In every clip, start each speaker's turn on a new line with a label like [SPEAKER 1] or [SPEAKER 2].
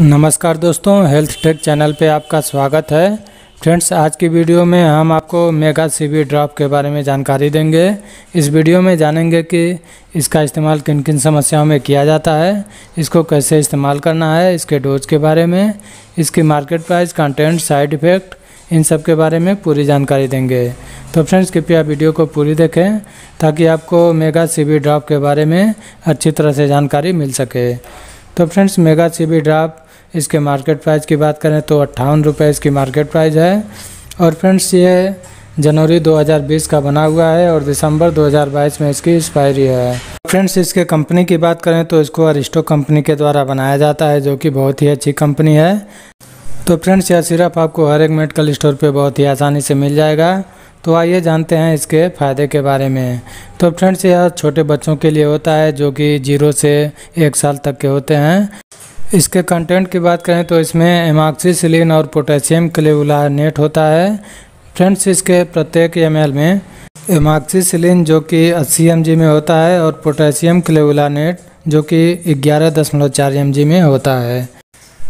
[SPEAKER 1] नमस्कार दोस्तों health take channel पे आपका स्वागत है फ्रेंड्स आज की वीडियो में हम आपको मेगा सीबी ड्रॉप के बारे में जानकारी देंगे इस वीडियो में जानेंगे कि इसका इस्तेमाल किन किन समस्याओं में किया जाता है इसको कैसे इस्तेमाल करना है इसके डोज के बारे में इसकी market price content side effect इन सब के बारे में पूरी जानकारी देंगे तो फ्रेंड्स कृपया वीडियो को पूरी देखें ताकि आपको मेगा सी ड्रॉप के बारे में अच्छी तरह से जानकारी मिल सके तो फ्रेंड्स मेगा सी ड्रॉप इसके मार्केट प्राइस की बात करें तो अट्ठावन रुपये इसकी मार्केट प्राइस है और फ्रेंड्स ये जनवरी 2020 का बना हुआ है और दिसंबर 2022 में इसकी एक्सपायरी है फ्रेंड्स इसके कंपनी की बात करें तो इसको अरिस्टो कंपनी के द्वारा बनाया जाता है जो कि बहुत ही अच्छी कंपनी है तो फ्रेंड्स यह सिर्फ आपको हर एक मेडिकल स्टोर पर बहुत ही आसानी से मिल जाएगा तो आइए जानते हैं इसके फ़ायदे के बारे में तो फ्रेंड्स यह छोटे बच्चों के लिए होता है जो कि जीरो से एक साल तक के होते हैं इसके कंटेंट की बात करें तो इसमें एमाक्सीसिलिन और पोटेशियम नेट होता है फ्रेंड्स इसके प्रत्येक एम में एमाक्सीसिलिन जो कि 80 एम में होता है और पोटेशियम नेट जो कि ग्यारह दशमलव चार एम में होता है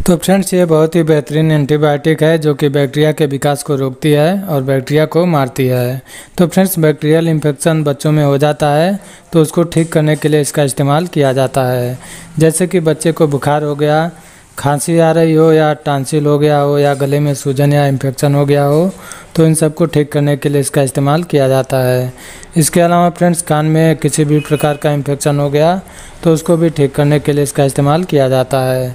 [SPEAKER 1] तो फ्रेंड्स ये बहुत ही बेहतरीन एंटीबायोटिक है जो कि बैक्टीरिया के विकास को रोकती है और बैक्टीरिया को मारती है तो फ्रेंड्स बैक्टीरियल इन्फेक्शन बच्चों में हो जाता है तो उसको ठीक करने के लिए इसका इस्तेमाल किया जाता है जैसे कि बच्चे को बुखार हो गया खांसी आ रही हो या टांसिल हो गया हो या गले में सूजन या इन्फेक्शन हो गया हो तो इन सबको ठीक करने के लिए इसका इस्तेमाल किया जाता है इसके अलावा फ्रेंड्स कान में किसी भी प्रकार का इन्फेक्शन हो गया तो उसको भी ठीक करने के लिए इसका इस्तेमाल किया जाता है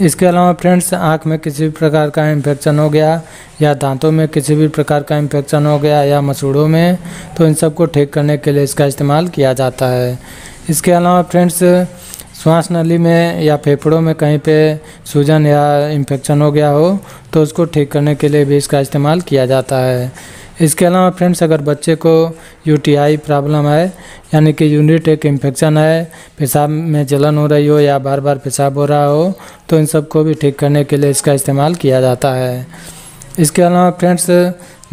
[SPEAKER 1] इसके अलावा फ्रेंड्स आँख में किसी भी प्रकार का इन्फेक्शन हो गया या दांतों में किसी भी प्रकार का इन्फेक्शन हो गया या मसूड़ों में तो इन सबको ठीक करने के लिए इसका इस्तेमाल किया जाता है इसके अलावा फ्रेंड्स श्वास नली में या फेफड़ों में कहीं पे सूजन या इन्फेक्शन हो गया हो तो उसको ठीक करने के लिए भी इसका इस्तेमाल किया जाता है इसके अलावा फ्रेंड्स अगर बच्चे को यूटीआई प्रॉब्लम है यानी कि यूनिट एक इन्फेक्शन है पेशाब में जलन हो रही हो या बार बार पेशाब हो रहा हो तो इन सब को भी ठीक करने के लिए इसका इस्तेमाल किया जाता है इसके अलावा फ्रेंड्स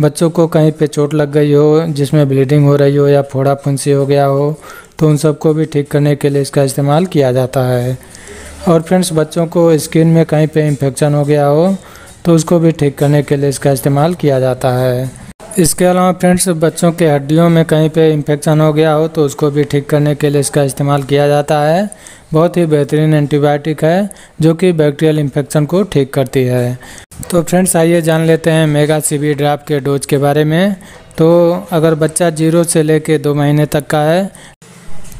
[SPEAKER 1] बच्चों को कहीं पे चोट लग गई हो जिसमें ब्लीडिंग हो रही हो या फोड़ा फुंसी हो गया हो तो उन सबको भी ठीक करने के लिए इसका इस्तेमाल किया जाता है और फ्रेंड्स बच्चों को स्किन में कहीं पे इन्फेक्शन हो गया हो तो उसको भी ठीक करने के लिए इसका इस्तेमाल किया जाता है इसके अलावा फ्रेंड्स बच्चों के हड्डियों में कहीं पे इन्फेक्शन हो गया हो तो उसको भी ठीक करने के लिए इसका इस्तेमाल किया जाता है बहुत ही बेहतरीन एंटीबायोटिक है जो कि बैक्टीरियल इन्फेक्शन को ठीक करती है तो फ्रेंड्स आइए जान लेते हैं मेगा सीवी ड्राप के डोज के बारे में तो अगर बच्चा जीरो से कर दो महीने तक का है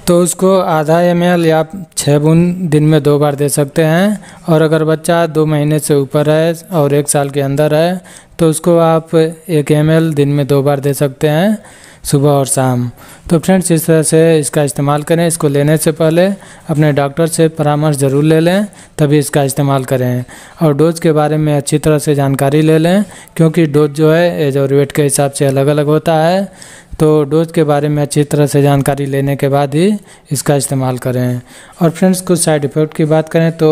[SPEAKER 1] तो उसको आधा एम एल या छः बूंद दिन में दो बार दे सकते हैं और अगर बच्चा दो महीने से ऊपर है और एक साल के अंदर है तो उसको आप एक एम एल दिन में दो बार दे सकते हैं सुबह और शाम तो फ्रेंड्स इस तरह से इसका इस्तेमाल करें इसको लेने से पहले अपने डॉक्टर से परामर्श ज़रूर ले लें तभी इसका इस्तेमाल करें और डोज के बारे में अच्छी तरह से जानकारी ले लें क्योंकि डोज जो है एज और वेट के हिसाब से अलग अलग होता है तो डोज़ के बारे में अच्छी तरह से जानकारी लेने के बाद ही इसका इस्तेमाल करें और फ्रेंड्स कुछ साइड इफ़ेक्ट की बात करें तो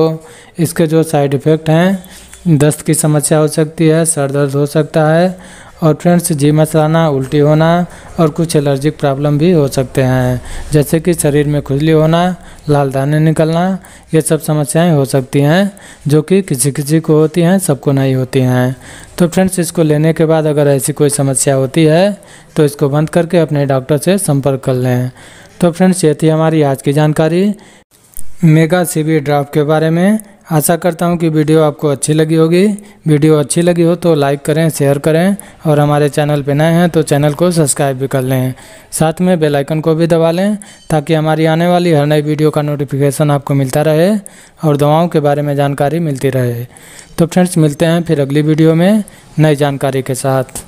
[SPEAKER 1] इसके जो साइड इफ़ेक्ट हैं दस्त की समस्या हो सकती है सर दर्द हो सकता है और फ्रेंड्स जी मचलाना उल्टी होना और कुछ एलर्जिक प्रॉब्लम भी हो सकते हैं जैसे कि शरीर में खुजली होना लाल दाने निकलना ये सब समस्याएं हो सकती हैं जो कि किसी किसी को होती हैं सबको नहीं होती हैं तो फ्रेंड्स इसको लेने के बाद अगर ऐसी कोई समस्या होती है तो इसको बंद करके अपने डॉक्टर से संपर्क कर लें तो फ्रेंड्स ये थी हमारी आज की जानकारी मेगा सी ड्राफ्ट के बारे में आशा करता हूँ कि वीडियो आपको अच्छी लगी होगी वीडियो अच्छी लगी हो तो लाइक करें शेयर करें और हमारे चैनल पर नए हैं तो चैनल को सब्सक्राइब भी कर लें साथ में बेल आइकन को भी दबा लें ताकि हमारी आने वाली हर नई वीडियो का नोटिफिकेशन आपको मिलता रहे और दवाओं के बारे में जानकारी मिलती रहे तो फ्रेंड्स मिलते हैं फिर अगली वीडियो में नई जानकारी के साथ